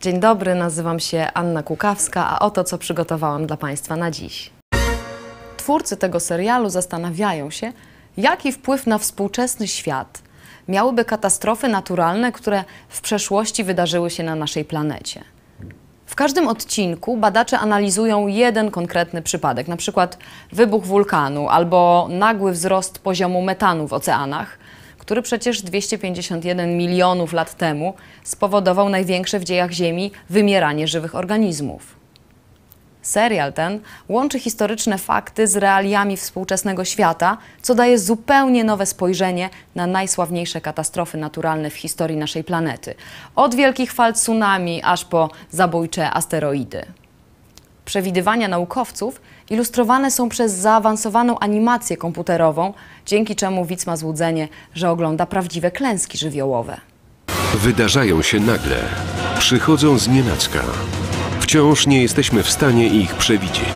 Dzień dobry, nazywam się Anna Kukawska, a oto co przygotowałam dla Państwa na dziś. Twórcy tego serialu zastanawiają się, jaki wpływ na współczesny świat miałyby katastrofy naturalne, które w przeszłości wydarzyły się na naszej planecie. W każdym odcinku badacze analizują jeden konkretny przypadek, na przykład wybuch wulkanu albo nagły wzrost poziomu metanu w oceanach – który przecież 251 milionów lat temu spowodował największe w dziejach Ziemi wymieranie żywych organizmów. Serial ten łączy historyczne fakty z realiami współczesnego świata, co daje zupełnie nowe spojrzenie na najsławniejsze katastrofy naturalne w historii naszej planety. Od wielkich fal tsunami aż po zabójcze asteroidy przewidywania naukowców ilustrowane są przez zaawansowaną animację komputerową, dzięki czemu widz ma złudzenie, że ogląda prawdziwe klęski żywiołowe. Wydarzają się nagle. Przychodzą z nienacka. Wciąż nie jesteśmy w stanie ich przewidzieć.